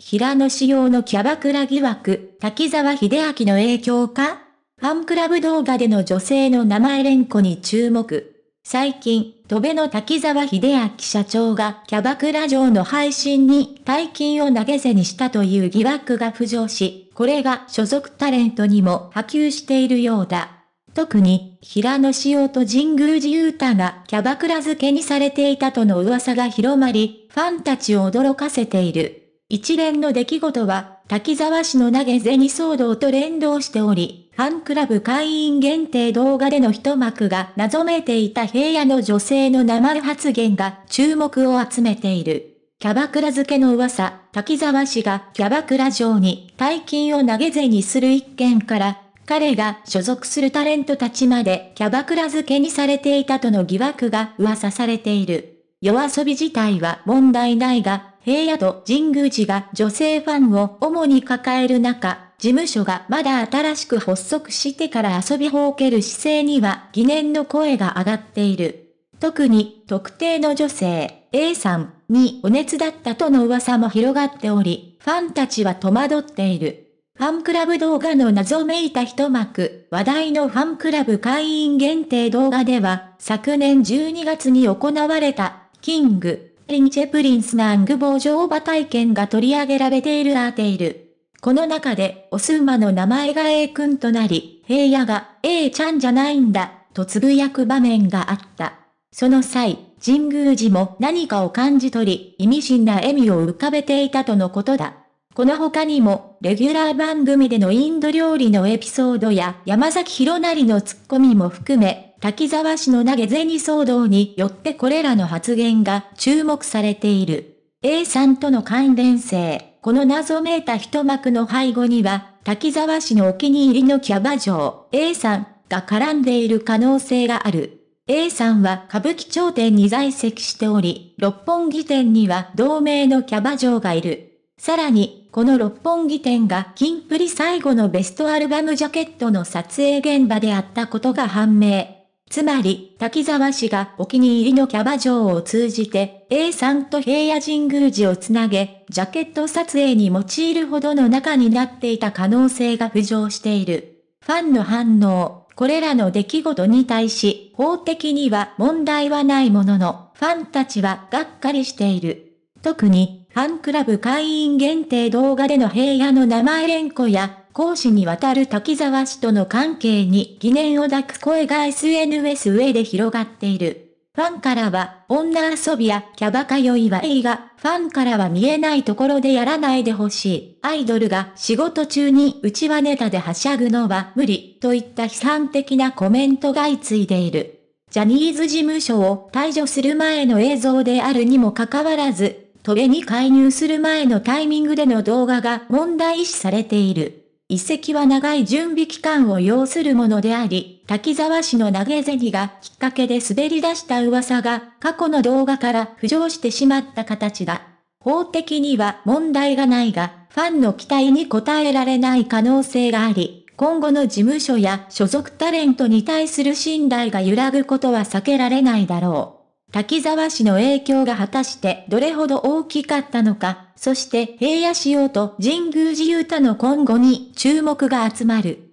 平野仕様のキャバクラ疑惑、滝沢秀明の影響かファンクラブ動画での女性の名前連呼に注目。最近、戸辺の滝沢秀明社長がキャバクラ城の配信に大金を投げ銭したという疑惑が浮上し、これが所属タレントにも波及しているようだ。特に、平野紫耀と神宮寺勇太がキャバクラ付けにされていたとの噂が広まり、ファンたちを驚かせている。一連の出来事は、滝沢氏の投げ銭騒動と連動しており、ファンクラブ会員限定動画での一幕が謎めいていた平野の女性の生発言が注目を集めている。キャバクラ付けの噂、滝沢氏がキャバクラ上に大金を投げ銭にする一件から、彼が所属するタレントたちまでキャバクラ付けにされていたとの疑惑が噂されている。夜遊び自体は問題ないが、平野と神宮寺が女性ファンを主に抱える中、事務所がまだ新しく発足してから遊びほうける姿勢には疑念の声が上がっている。特に特定の女性 A さんにお熱だったとの噂も広がっており、ファンたちは戸惑っている。ファンクラブ動画の謎めいた一幕、話題のファンクラブ会員限定動画では、昨年12月に行われた、キング、リンチェプリンスナング棒乗馬体験が取り上げられているアーテイル。この中で、オス馬の名前が A 君となり、平野が A ちゃんじゃないんだ、とつぶやく場面があった。その際、神宮寺も何かを感じ取り、意味深な笑みを浮かべていたとのことだ。この他にも、レギュラー番組でのインド料理のエピソードや山崎弘成のツッコミも含め、滝沢氏の投げ銭騒動によってこれらの発言が注目されている。A さんとの関連性、この謎めいた一幕の背後には、滝沢氏のお気に入りのキャバ嬢、A さんが絡んでいる可能性がある。A さんは歌舞伎町店に在籍しており、六本木店には同名のキャバ嬢がいる。さらに、この六本木店がキンプリ最後のベストアルバムジャケットの撮影現場であったことが判明。つまり、滝沢氏がお気に入りのキャバ嬢を通じて、A さんと平野神宮寺をつなげ、ジャケット撮影に用いるほどの仲になっていた可能性が浮上している。ファンの反応、これらの出来事に対し、法的には問題はないものの、ファンたちはがっかりしている。特に、ファンクラブ会員限定動画での平野の名前連呼や、公私にわたる滝沢氏との関係に疑念を抱く声が SNS 上で広がっている。ファンからは、女遊びやキャバ通いは映画、ファンからは見えないところでやらないでほしい。アイドルが仕事中にうちはネタではしゃぐのは無理、といった批判的なコメントが相次いでいる。ジャニーズ事務所を退場する前の映像であるにもかかわらず、トゲに介入する前のタイミングでの動画が問題視されている。移籍は長い準備期間を要するものであり、滝沢氏の投げ銭がきっかけで滑り出した噂が過去の動画から浮上してしまった形だ。法的には問題がないが、ファンの期待に応えられない可能性があり、今後の事務所や所属タレントに対する信頼が揺らぐことは避けられないだろう。滝沢氏の影響が果たしてどれほど大きかったのか、そして平野紫耀と神宮寺勇太の今後に注目が集まる。